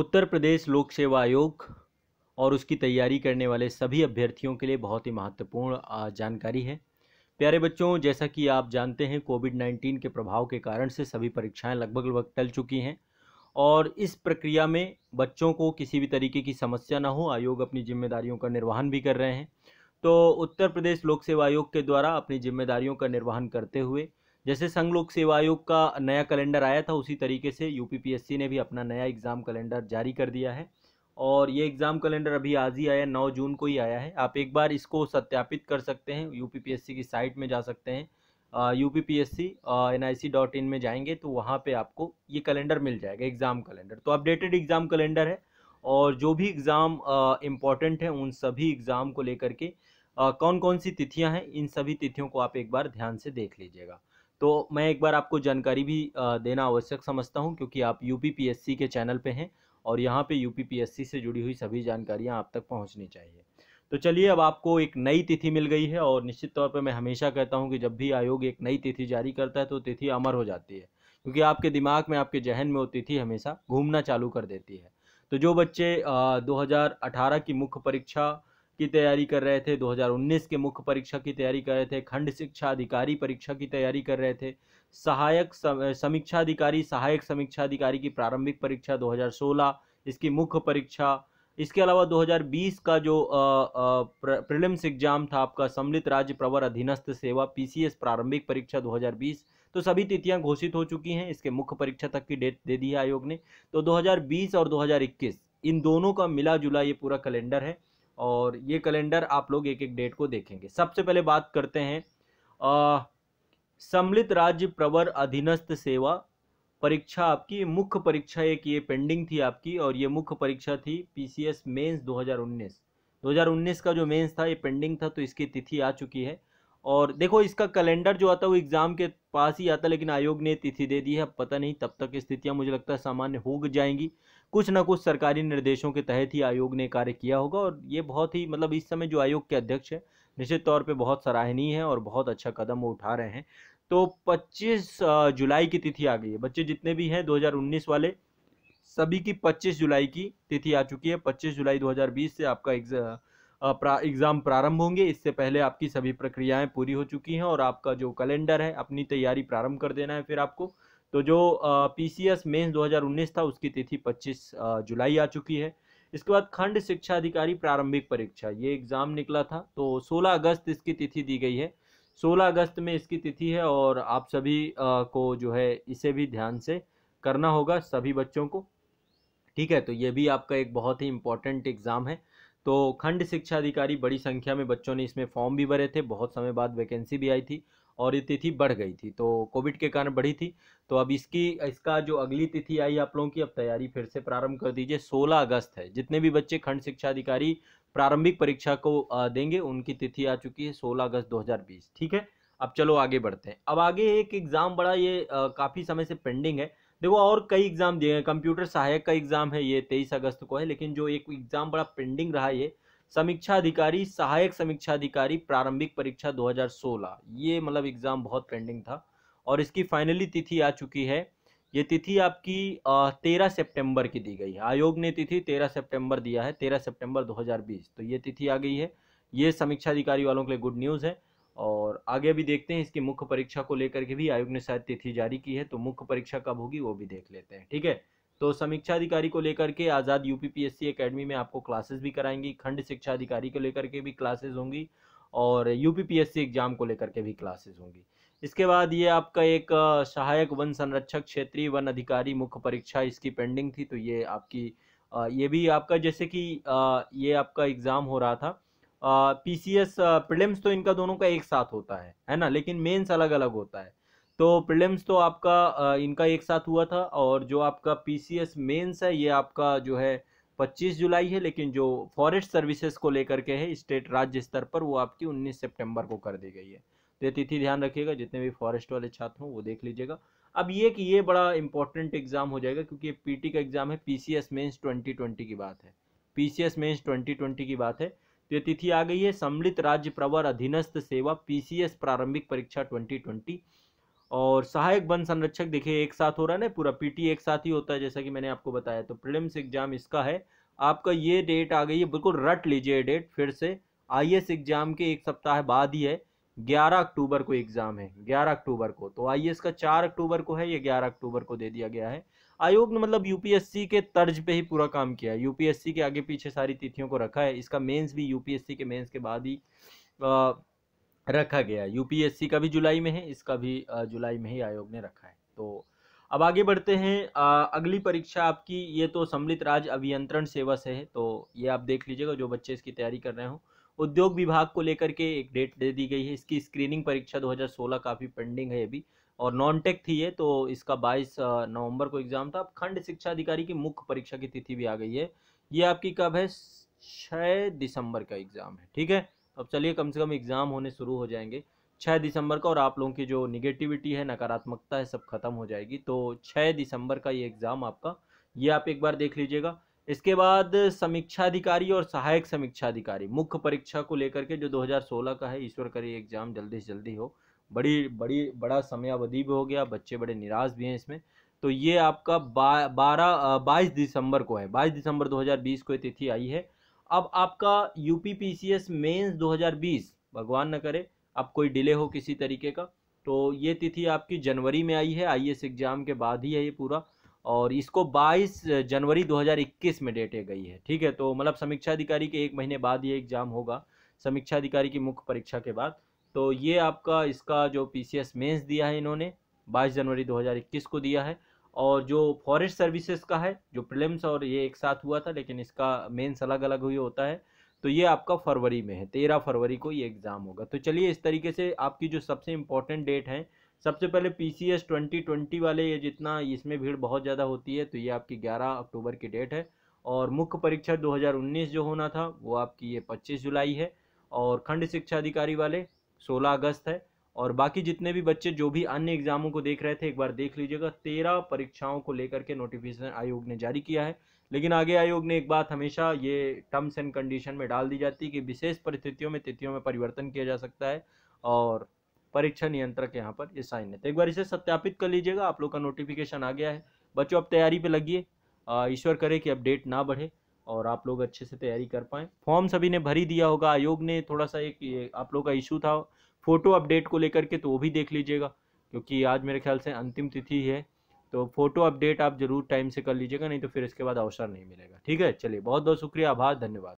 उत्तर प्रदेश लोक सेवा आयोग और उसकी तैयारी करने वाले सभी अभ्यर्थियों के लिए बहुत ही महत्वपूर्ण जानकारी है प्यारे बच्चों जैसा कि आप जानते हैं कोविड नाइन्टीन के प्रभाव के कारण से सभी परीक्षाएं लगभग लगभग टल चुकी हैं और इस प्रक्रिया में बच्चों को किसी भी तरीके की समस्या ना हो आयोग अपनी जिम्मेदारियों का निर्वहन भी कर रहे हैं तो उत्तर प्रदेश लोक सेवा आयोग के द्वारा अपनी जिम्मेदारियों का निर्वहन करते हुए जैसे संघ लोक सेवा आयोग का नया कैलेंडर आया था उसी तरीके से यूपीपीएससी ने भी अपना नया एग्ज़ाम कैलेंडर जारी कर दिया है और ये एग्ज़ाम कैलेंडर अभी आज ही आया नौ जून को ही आया है आप एक बार इसको सत्यापित कर सकते हैं यू की साइट में जा सकते हैं U P P S C N I C dot in में जाएंगे तो वहाँ पे आपको ये कैलेंडर मिल जाएगा एग्ज़ाम कैलेंडर तो अपडेटेड एग्ज़ाम कैलेंडर है और जो भी एग्ज़ाम इम्पॉर्टेंट है उन सभी एग्ज़ाम को लेकर के कौन कौन सी तिथियाँ हैं इन सभी तिथियों को आप एक बार ध्यान से देख लीजिएगा तो मैं एक बार आपको जानकारी भी देना आवश्यक समझता हूँ क्योंकि आप यू के चैनल पर हैं और यहाँ पे यू से जुड़ी हुई सभी जानकारियाँ आप तक पहुँचनी चाहिए तो चलिए अब आपको एक नई तिथि मिल गई है और निश्चित तौर पर मैं हमेशा कहता हूँ कि जब भी आयोग एक नई तिथि जारी करता है तो तिथि अमर हो जाती है क्योंकि आपके दिमाग में आपके जहन में वो तिथि हमेशा घूमना चालू कर देती है तो जो बच्चे आ, 2018 की मुख्य परीक्षा की तैयारी कर रहे थे 2019 के मुख्य परीक्षा की तैयारी कर रहे थे खंड शिक्षा अधिकारी परीक्षा की तैयारी कर रहे थे सहायक समीक्षा अधिकारी सहायक समीक्षा अधिकारी की प्रारंभिक परीक्षा 2016 इसकी मुख्य परीक्षा इसके अलावा 2020 का जो प्रिलिम्स एग्जाम था आपका सम्मिलित राज्य प्रवर अधीनस्थ सेवा पीसीएस प्रारंभिक परीक्षा दो तो सभी तिथियां घोषित हो चुकी हैं इसके मुख्य परीक्षा तक की डेट दे दी है आयोग ने तो 2020 और 2021 इन दोनों का मिला जुला ये पूरा कैलेंडर है और ये कैलेंडर आप लोग एक एक डेट को देखेंगे सबसे पहले बात करते हैं सम्मिलित राज्य प्रवर अधीनस्थ सेवा परीक्षा आपकी मुख्य परीक्षा एक ये पेंडिंग थी आपकी और ये मुख्य परीक्षा थी पीसीएस मेंस 2019 2019 का जो मेंस था ये पेंडिंग था तो इसकी तिथि आ चुकी है और देखो इसका कैलेंडर जो आता है वो एग्ज़ाम के पास ही आता लेकिन आयोग ने तिथि दे दी है अब पता नहीं तब तक स्थितियाँ मुझे लगता है सामान्य हो जाएंगी कुछ ना कुछ सरकारी निर्देशों के तहत ही आयोग ने कार्य किया होगा और ये बहुत ही मतलब इस समय जो आयोग के अध्यक्ष हैं निश्चित तौर पर बहुत सराहनीय है और बहुत अच्छा कदम वो उठा रहे हैं तो पच्चीस जुलाई की तिथि आ गई है बच्चे जितने भी हैं दो वाले सभी की पच्चीस जुलाई की तिथि आ चुकी है पच्चीस जुलाई दो से आपका एग्ज़ाम प्रारंभ होंगे इससे पहले आपकी सभी प्रक्रियाएं पूरी हो चुकी हैं और आपका जो कैलेंडर है अपनी तैयारी प्रारंभ कर देना है फिर आपको तो जो पी सी एस मेन्स दो था उसकी तिथि पच्चीस जुलाई आ चुकी है इसके बाद खंड शिक्षा अधिकारी प्रारंभिक परीक्षा ये एग्ज़ाम निकला था तो 16 अगस्त इसकी तिथि दी गई है 16 अगस्त में इसकी तिथि है और आप सभी को जो है इसे भी ध्यान से करना होगा सभी बच्चों को ठीक है तो ये भी आपका एक बहुत ही इम्पोर्टेंट एग्ज़ाम है तो खंड शिक्षा अधिकारी बड़ी संख्या में बच्चों ने इसमें फॉर्म भी भरे थे बहुत समय बाद वैकेंसी भी आई थी और ये तिथि बढ़ गई थी तो कोविड के कारण बढ़ी थी तो अब इसकी इसका जो अगली तिथि आई आप लोगों की अब तैयारी फिर से प्रारंभ कर दीजिए 16 अगस्त है जितने भी बच्चे खंड शिक्षा अधिकारी प्रारंभिक परीक्षा को देंगे उनकी तिथि आ चुकी है 16 अगस्त 2020 ठीक है अब चलो आगे बढ़ते हैं अब आगे एक एग्ज़ाम बड़ा ये काफ़ी समय से पेंडिंग है देखो और कई एग्ज़ाम दिए गए कंप्यूटर सहायक का एग्ज़ाम है ये तेईस अगस्त को है लेकिन जो एक एग्ज़ाम बड़ा पेंडिंग रहा ये समीक्षा अधिकारी सहायक समीक्षा अधिकारी प्रारंभिक परीक्षा 2016 ये मतलब एग्ज़ाम बहुत पेंडिंग था और इसकी फाइनली तिथि आ चुकी है ये तिथि आपकी तेरह सितंबर की दी गई है आयोग ने तिथि तेरह सितंबर दिया है तेरह सितंबर 2020 तो ये तिथि आ गई है ये समीक्षा अधिकारी वालों के लिए गुड न्यूज़ है और आगे भी देखते हैं इसकी मुख्य परीक्षा को लेकर के भी आयोग ने शायद तिथि जारी की है तो मुख्य परीक्षा कब होगी वो भी देख लेते हैं ठीक है तो समीक्षा अधिकारी को लेकर के आज़ाद यूपीपीएससी एकेडमी में आपको क्लासेस भी कराएंगी खंड शिक्षा अधिकारी को लेकर के भी क्लासेस होंगी और यूपीपीएससी एग्जाम को लेकर के भी क्लासेस होंगी इसके बाद ये आपका एक सहायक वन संरक्षक क्षेत्रीय वन अधिकारी मुख्य परीक्षा इसकी पेंडिंग थी तो ये आपकी ये भी आपका जैसे कि ये आपका एग्ज़ाम हो रहा था पी सी एस प्रिलिम्स तो इनका दोनों का एक साथ होता है है ना लेकिन मेंस अलग अलग होता है तो प्रिलिम्स तो आपका इनका एक साथ हुआ था और जो आपका पी सी एस मेन्स है ये आपका जो है पच्चीस जुलाई है लेकिन जो फॉरेस्ट सर्विसेज को लेकर के है स्टेट राज्य स्तर पर वो आपकी उन्नीस सेप्टेम्बर को कर दी गई है तो ये तिथि ध्यान रखिएगा जितने भी फॉरेस्ट वाले छात्र हों वो देख लीजिएगा अब ये कि ये बड़ा इंपॉर्टेंट एग्जाम हो जाएगा क्योंकि पीटी का एग्जाम है पीसीएस मेंस 2020 की बात है पीसीएस मेंस 2020 की बात है तो ये तिथि आ गई है सम्मिलित राज्य प्रवर अधीनस्थ सेवा पीसीएस प्रारंभिक परीक्षा 2020 और सहायक वन संरक्षक देखिए एक साथ हो रहा है ना पूरा पीटी एक साथ ही होता है जैसा कि मैंने आपको बताया तो प्रिलिम्स एग्जाम इसका है आपका ये डेट आ गई है बिल्कुल रट लीजिए डेट फिर से आई एग्जाम के एक सप्ताह बाद ही है ग्यारह अक्टूबर को एग्ज़ाम है ग्यारह अक्टूबर को तो आई का चार अक्टूबर को है ये ग्यारह अक्टूबर को दे दिया गया है आयोग ने मतलब यूपीएससी के तर्ज पे ही पूरा काम किया है यूपीएससी के आगे पीछे सारी तिथियों को रखा है इसका मेंस भी यूपीएससी के मेंस के बाद ही आ, रखा गया है यूपीएससी का भी जुलाई में है इसका भी जुलाई में ही आयोग ने रखा है तो अब आगे बढ़ते हैं आ, अगली परीक्षा आपकी ये तो सम्मिलित राज्य अभियंत्रण सेवा से है तो ये आप देख लीजिएगा जो बच्चे इसकी तैयारी कर रहे हो उद्योग विभाग को लेकर के एक डेट दे दी गई है इसकी स्क्रीनिंग परीक्षा 2016 काफ़ी पेंडिंग है अभी और नॉन टेक थी ये तो इसका 22 नवंबर को एग्ज़ाम था खंड शिक्षा अधिकारी की मुख्य परीक्षा की तिथि भी आ गई है ये आपकी कब है छः दिसंबर का एग्ज़ाम है ठीक है तो अब चलिए कम से कम एग्ज़ाम होने शुरू हो जाएंगे छः दिसंबर का और आप लोगों की जो निगेटिविटी है नकारात्मकता है सब खत्म हो जाएगी तो छः दिसंबर का ये एग्ज़ाम आपका ये आप एक बार देख लीजिएगा इसके बाद समीक्षा अधिकारी और सहायक समीक्षा अधिकारी मुख्य परीक्षा को लेकर के जो 2016 का है ईश्वर करे एग्ज़ाम जल्दी से जल्दी हो बड़ी बड़ी बड़ा समयावधि भी हो गया बच्चे बड़े निराश भी हैं इसमें तो ये आपका बारह बाईस दिसंबर को है बाईस दिसंबर 2020 को ये तिथि आई है अब आपका U P P C S mains दो भगवान न करे अब कोई डिले हो किसी तरीके का तो ये तिथि आपकी जनवरी में आई है आई एस एग्ज़ाम के बाद ही है ये पूरा और इसको 22 जनवरी 2021 में डेटे गई है ठीक है तो मतलब समीक्षा अधिकारी के एक महीने बाद ये एग्ज़ाम होगा समीक्षा अधिकारी की मुख्य परीक्षा के बाद तो ये आपका इसका जो पी सी मेंस दिया है इन्होंने 22 जनवरी 2021 को दिया है और जो फॉरेस्ट सर्विसेज का है जो प्रिलिम्स और ये एक साथ हुआ था लेकिन इसका मेंस अलग अलग हुई होता है तो ये आपका फरवरी में है तेरह फरवरी को ये एग्ज़ाम होगा तो चलिए इस तरीके से आपकी जो सबसे इम्पोर्टेंट डेट है सबसे पहले P C S twenty twenty वाले ये जितना इसमें भीड़ बहुत ज़्यादा होती है तो ये आपकी ग्यारह अक्टूबर की डेट है और मुख्य परीक्षा 2019 जो होना था वो आपकी ये 25 जुलाई है और खंड शिक्षा अधिकारी वाले सोलह अगस्त है और बाकी जितने भी बच्चे जो भी अन्य एग्जामों को देख रहे थे एक बार देख लीजिएगा तेरह परीक्षाओं को लेकर के नोटिफिकेशन आयोग ने जारी किया है लेकिन आगे आयोग ने एक बात हमेशा ये टर्म्स एंड कंडीशन में डाल दी जाती है कि विशेष परिस्थितियों में तिथियों में परिवर्तन किया जा सकता है और परीक्षा नियंत्रक यहाँ पर ये साइन है तो एक बार इसे सत्यापित कर लीजिएगा आप लोग का नोटिफिकेशन आ गया है बच्चों अब तैयारी पर लगिए ईश्वर करे कि अपडेट ना बढ़े और आप लोग अच्छे से तैयारी कर पाएँ फॉर्म सभी ने भरी दिया होगा आयोग ने थोड़ा सा एक आप लोग का इशू था फ़ोटो अपडेट को लेकर के तो वो भी देख लीजिएगा क्योंकि आज मेरे ख्याल से अंतिम तिथि है तो फ़ोटो अपडेट आप ज़रूर टाइम से कर लीजिएगा नहीं तो फिर इसके बाद अवसर नहीं मिलेगा ठीक है चलिए बहुत बहुत शुक्रिया आभार धन्यवाद